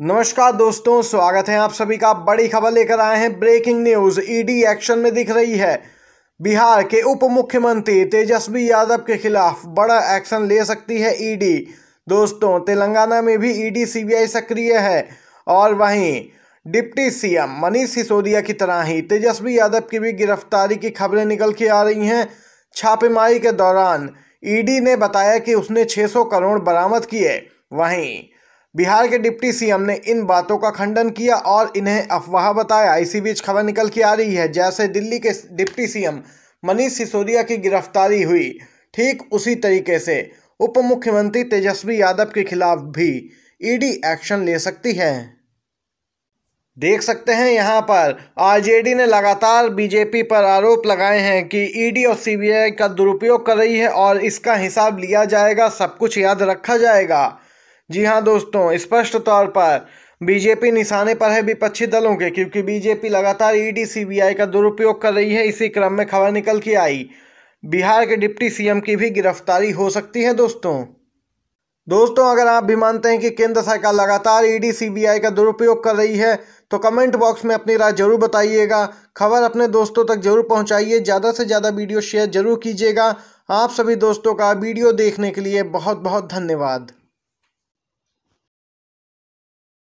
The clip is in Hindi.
नमस्कार दोस्तों स्वागत है आप सभी का बड़ी खबर लेकर आए हैं ब्रेकिंग न्यूज ईडी एक्शन में दिख रही है बिहार के उप मुख्यमंत्री तेजस्वी यादव के खिलाफ बड़ा एक्शन ले सकती है ईडी दोस्तों तेलंगाना में भी ईडी सीबीआई सक्रिय है और वहीं डिप्टी सीएम मनीष सिसोदिया की तरह ही तेजस्वी यादव की भी गिरफ्तारी की खबरें निकल के आ रही हैं छापेमारी के दौरान ईडी ने बताया कि उसने 600 करोड़ बरामद किए वहीं बिहार के डिप्टी सीएम ने इन बातों का खंडन किया और इन्हें अफवाह बताया इसी बीच खबर निकल के आ रही है जैसे दिल्ली के डिप्टी सीएम मनीष सिसोदिया की गिरफ्तारी हुई ठीक उसी तरीके से उप मुख्यमंत्री तेजस्वी यादव के खिलाफ भी ईडी एक्शन ले सकती है देख सकते हैं यहाँ पर आरजेडी ने लगातार बीजेपी पर आरोप लगाए हैं कि ईडी और सीबीआई का दुरुपयोग कर रही है और इसका हिसाब लिया जाएगा सब कुछ याद रखा जाएगा जी हाँ दोस्तों स्पष्ट तौर पर बीजेपी निशाने पर है विपक्षी दलों के क्योंकि बीजेपी लगातार ईडी e सीबीआई का दुरुपयोग कर रही है इसी क्रम में खबर निकल के आई बिहार के डिप्टी सीएम की भी गिरफ्तारी हो सकती है दोस्तों दोस्तों अगर आप भी मानते हैं कि केंद्र सरकार लगातार ईडी e सीबीआई का दुरुपयोग कर रही है तो कमेंट बॉक्स में अपनी राय जरूर बताइएगा खबर अपने दोस्तों तक जरूर पहुंचाइए ज़्यादा से ज़्यादा वीडियो शेयर जरूर कीजिएगा आप सभी दोस्तों का वीडियो देखने के लिए बहुत बहुत धन्यवाद